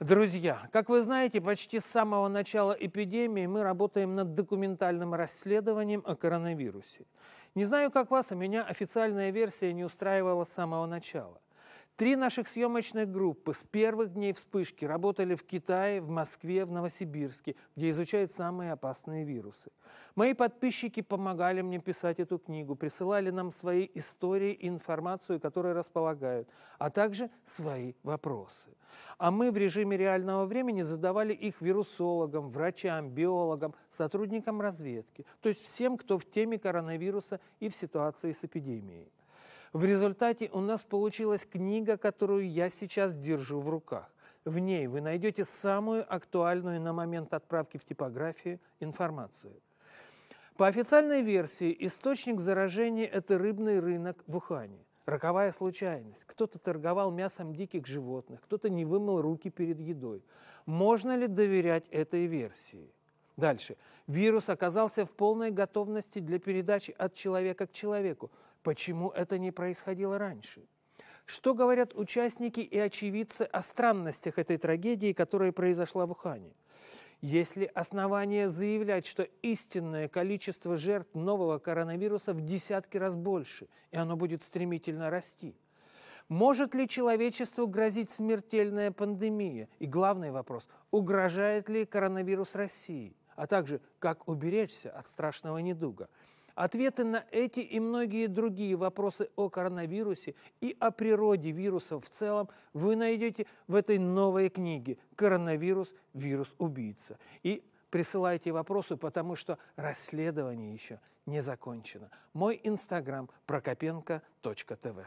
Друзья, как вы знаете, почти с самого начала эпидемии мы работаем над документальным расследованием о коронавирусе. Не знаю, как вас, а меня официальная версия не устраивала с самого начала. Три наших съемочных группы с первых дней вспышки работали в Китае, в Москве, в Новосибирске, где изучают самые опасные вирусы. Мои подписчики помогали мне писать эту книгу, присылали нам свои истории и информацию, которые располагают, а также свои вопросы. А мы в режиме реального времени задавали их вирусологам, врачам, биологам, сотрудникам разведки, то есть всем, кто в теме коронавируса и в ситуации с эпидемией. В результате у нас получилась книга, которую я сейчас держу в руках. В ней вы найдете самую актуальную на момент отправки в типографию информацию. По официальной версии, источник заражения – это рыбный рынок в Ухане. Роковая случайность. Кто-то торговал мясом диких животных, кто-то не вымыл руки перед едой. Можно ли доверять этой версии? Дальше. Вирус оказался в полной готовности для передачи от человека к человеку. Почему это не происходило раньше? Что говорят участники и очевидцы о странностях этой трагедии, которая произошла в Ухане? Есть ли основания заявлять, что истинное количество жертв нового коронавируса в десятки раз больше, и оно будет стремительно расти? Может ли человечеству грозить смертельная пандемия? И главный вопрос, угрожает ли коронавирус России? А также, как уберечься от страшного недуга? Ответы на эти и многие другие вопросы о коронавирусе и о природе вируса в целом вы найдете в этой новой книге «Коронавирус. Вирус-убийца». И присылайте вопросы, потому что расследование еще не закончено. Мой инстаграм прокопенко.тв.